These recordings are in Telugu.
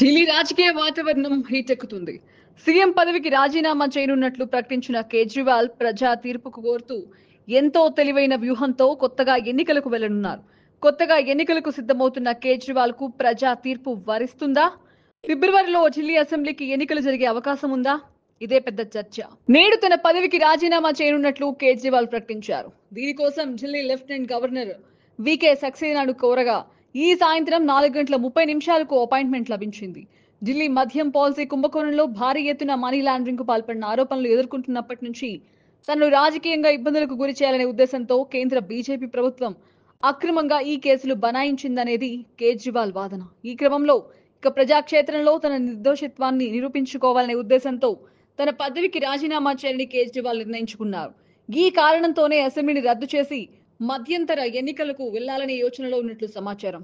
ఢిల్లీ రాజకీయ వాతావరణం హీటెక్కుతుంది సీఎం పదవికి రాజీనామా చేయనున్నట్లు ప్రకటించిన కేజ్రీవాల్ ప్రజా తీర్పుకు కోరుతూ ఎంతో తెలివైన వ్యూహంతో కొత్తగా ఎన్నికలకు వెళ్లనున్నారు కొత్తగా ఎన్నికలకు సిద్ధమవుతున్న కేజ్రీవాల్ కు ప్రజా తీర్పు వరిస్తుందా ఫిబ్రవరిలో ఢిల్లీ అసెంబ్లీకి ఎన్నికలు జరిగే అవకాశం ఉందా ఇదే పెద్ద చర్చ నేడు తన పదవికి రాజీనామా చేయనున్నట్లు కేజ్రీవాల్ ప్రకటించారు దీనికోసం ఢిల్లీ లెఫ్టినెంట్ గవర్నర్ వికే సక్సేనాను కోరగా ఈ సాయంత్రం నాలుగు గంటల ముప్పై నిమిషాలకు అపాయింట్మెంట్ లభించింది ఢిల్లీ మద్యం పాలసీ కుంభకోణంలో భారీ ఎత్తున మనీ లాండరింగ్ కు పాల్పడిన ఆరోపణలు ఎదుర్కొంటున్నప్పటి నుంచి తనను రాజకీయంగా ఇబ్బందులకు గురి చేయాలనే ఉద్దేశంతో కేంద్ర బీజేపీ ప్రభుత్వం అక్రమంగా ఈ కేసులు బనాయించిందనేది కేజ్రీవాల్ వాదన ఈ క్రమంలో ఇక ప్రజాక్షేత్రంలో తన నిర్దోషిత్వాన్ని నిరూపించుకోవాలనే ఉద్దేశంతో తన పదవికి రాజీనామా చేయాలని కేజ్రీవాల్ నిర్ణయించుకున్నారు ఈ కారణంతోనే అసెంబ్లీని రద్దు చేసి మధ్యంతర ఎన్నికలకు వెళ్లాలనే యోచనలో ఉన్నట్లు సమాచారం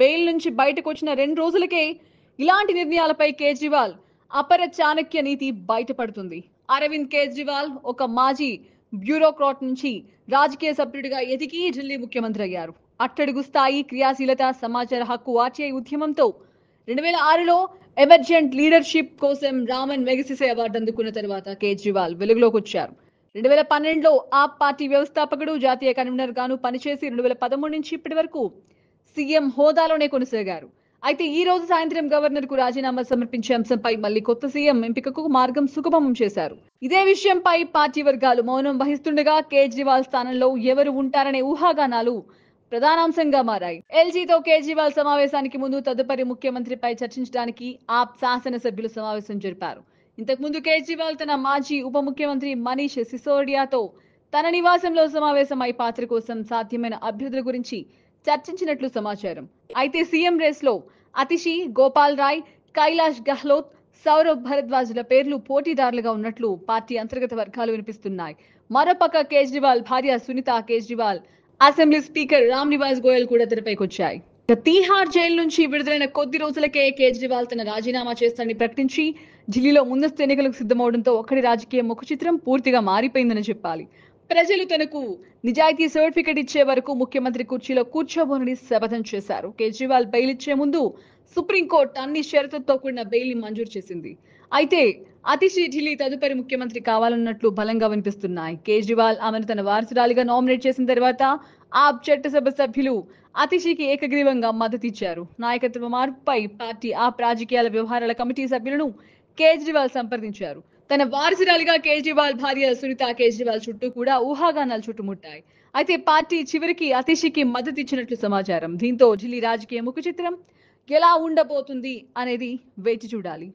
బెయిల్ నుంచి బయటకు వచ్చిన రెండు రోజులకే ఇలాంటి నిర్ణయాలపై కేజ్రీవాల్ అపర చాణక్య నీతి బయటపడుతుంది అరవింద్ కేజ్రీవాల్ ఒక మాజీ బ్యూరోక్రాట్ నుంచి రాజకీయ సభ్యుడిగా ఎదిగి ఢిల్లీ ముఖ్యమంత్రి అయ్యారు అట్టడుగు స్థాయి క్రియాశీలత సమాచార హక్కు ఆర్టీఐ ఉద్యమంతో రెండు వేల ఆరులో ఎమర్జెంట్ లీడర్షిప్ కోసం రామన్ మెగసిసే అవార్డు అందుకున్న తర్వాత కేజ్రీవాల్ వెలుగులోకి వచ్చారు రెండు వేల పన్నెండులో ఆప్ పార్టీ వ్యవస్థాపకుడు జాతీయ కన్వీనర్ గాను పనిచేసి రెండు వేల పదమూడు నుంచి ఇప్పటి వరకు సీఎం హోదాలోనే కొనసాగారు అయితే ఈ రోజు సాయంత్రం గవర్నర్ కు రాజీనామా సమర్పించే అంశంపై మళ్ళీ కొత్త సీఎం ఎంపికకు మార్గం సుగమం చేశారు ఇదే విషయంపై పార్టీ వర్గాలు మౌనం వహిస్తుండగా కేజ్రీవాల్ స్థానంలో ఎవరు ఉంటారనే ఊహాగానాలు ప్రధానాంశంగా మారాయి ఎల్జీతో కేజ్రీవాల్ సమావేశానికి ముందు తదుపరి ముఖ్యమంత్రిపై చర్చించడానికి ఆప్ శాసనసభ్యులు సమావేశం జరిపారు ఇంతకుముందు కేజ్రీవాల్ తన మాజీ ఉప ముఖ్యమంత్రి మనీష్ సిసోడియాతో తన నివాసంలో సమావేశమై పాత్ర కోసం సాధ్యమైన అభ్యర్థుల గురించి చర్చించినట్లు సమాచారం అయితే సీఎం రేస్లో అతిషి గోపాల్ రాయ్ కైలాష్ గెహ్లోత్ సౌరవ్ భరద్వాజ్ల పేర్లు పోటీదారులుగా ఉన్నట్లు పార్టీ అంతర్గత వర్గాలు వినిపిస్తున్నాయి మరోపక్క కేజ్రీవాల్ భార్య సునీత కేజ్రీవాల్ అసెంబ్లీ స్పీకర్ రామ్ నివాస్ గోయల్ కూడా తెరపైకి వచ్చాయి తీహార్ జైలు నుంచి విడుదలైన కొద్ది రోజులకే కేజ్రీవాల్ తన రాజీనామా చేస్తానని ప్రకటించి ఢిల్లీలో ముందస్తు ఎన్నికలకు సిద్ధమవడంతో ఒక్కడి రాజకీయ ముఖ చిత్రం పూర్తిగా మారిపోయిందని చెప్పాలి ప్రజలు తనకు నిజాయితీ సర్టిఫికెట్ ఇచ్చే వరకు ముఖ్యమంత్రి కుర్చీలో కూర్చోబోనని శపథం చేశారు కేజ్రీవాల్ బెయిల్ ఇచ్చే ముందు సుప్రీంకోర్టు అన్ని షరతులతో కూడిన బెయిల్ మంజూరు చేసింది అయితే అతిశీ ఢిల్లీ తదుపరి ముఖ్యమంత్రి కావాలన్నట్లు బలంగా వినిపిస్తున్నాయి కేజ్రీవాల్ ఆమెను తన వారసురాలిగా నామినేట్ చేసిన తర్వాత చట్ట చట్టసభ సభ్యులు అతిశీకి ఏకగ్రీవంగా మద్దతిచ్చారు నాయకత్వ మార్పుపై పార్టీ ఆప్ రాజకీయాల వ్యవహారాల కమిటీ సభ్యులను కేజ్రీవాల్ సంప్రదించారు తన వారసురాలిగా కేజ్రీవాల్ భార్య సునీత కేజ్రీవాల్ చుట్టూ కూడా ఊహాగానాలు చుట్టుముట్టాయి అయితే పార్టీ చివరికి అతిషికి మద్దతు ఇచ్చినట్లు సమాచారం దీంతో ఢిల్లీ రాజకీయ ముఖ చిత్రం ఎలా ఉండబోతుంది అనేది వేచి చూడాలి